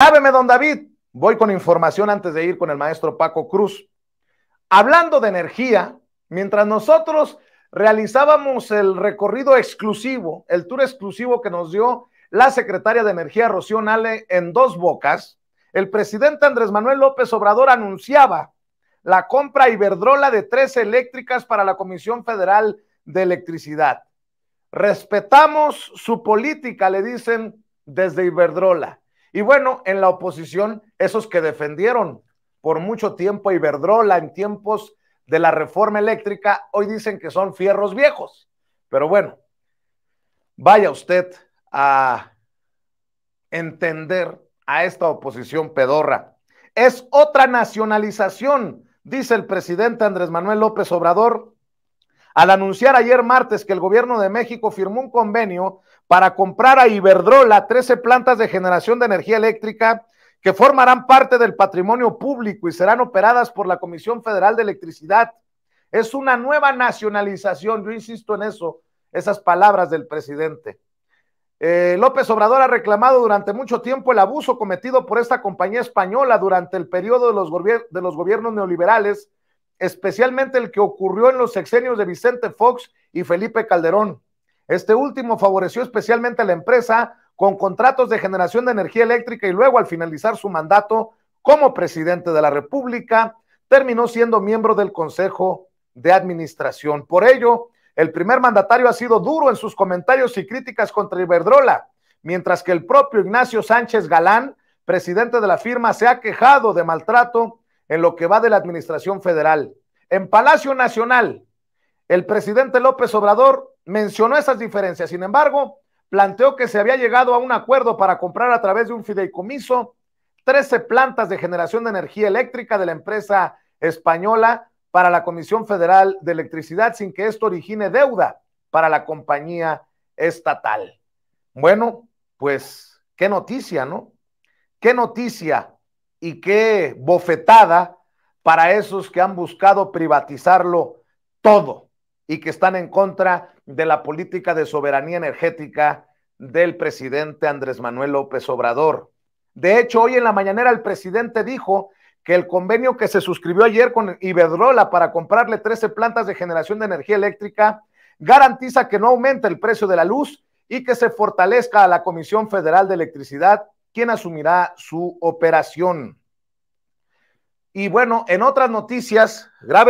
Ábeme, don David. Voy con información antes de ir con el maestro Paco Cruz. Hablando de energía, mientras nosotros realizábamos el recorrido exclusivo, el tour exclusivo que nos dio la secretaria de Energía Rocío Nale en dos bocas, el presidente Andrés Manuel López Obrador anunciaba la compra Iberdrola de tres eléctricas para la Comisión Federal de Electricidad. Respetamos su política, le dicen desde Iberdrola y bueno, en la oposición, esos que defendieron por mucho tiempo a Iberdrola en tiempos de la reforma eléctrica, hoy dicen que son fierros viejos. Pero bueno, vaya usted a entender a esta oposición pedorra. Es otra nacionalización, dice el presidente Andrés Manuel López Obrador, al anunciar ayer martes que el gobierno de México firmó un convenio para comprar a Iberdrola 13 plantas de generación de energía eléctrica que formarán parte del patrimonio público y serán operadas por la Comisión Federal de Electricidad. Es una nueva nacionalización, yo insisto en eso, esas palabras del presidente. Eh, López Obrador ha reclamado durante mucho tiempo el abuso cometido por esta compañía española durante el periodo de los, de los gobiernos neoliberales especialmente el que ocurrió en los sexenios de Vicente Fox y Felipe Calderón. Este último favoreció especialmente a la empresa con contratos de generación de energía eléctrica y luego al finalizar su mandato como presidente de la República, terminó siendo miembro del Consejo de Administración. Por ello, el primer mandatario ha sido duro en sus comentarios y críticas contra Iberdrola, mientras que el propio Ignacio Sánchez Galán, presidente de la firma, se ha quejado de maltrato en lo que va de la Administración Federal. En Palacio Nacional, el presidente López Obrador mencionó esas diferencias. Sin embargo, planteó que se había llegado a un acuerdo para comprar a través de un fideicomiso 13 plantas de generación de energía eléctrica de la empresa española para la Comisión Federal de Electricidad sin que esto origine deuda para la compañía estatal. Bueno, pues qué noticia, ¿no? Qué noticia y qué bofetada para esos que han buscado privatizarlo todo y que están en contra de la política de soberanía energética del presidente Andrés Manuel López Obrador. De hecho, hoy en la mañanera el presidente dijo que el convenio que se suscribió ayer con Iberdrola para comprarle 13 plantas de generación de energía eléctrica garantiza que no aumente el precio de la luz y que se fortalezca a la Comisión Federal de Electricidad ¿Quién asumirá su operación. Y bueno, en otras noticias, grave.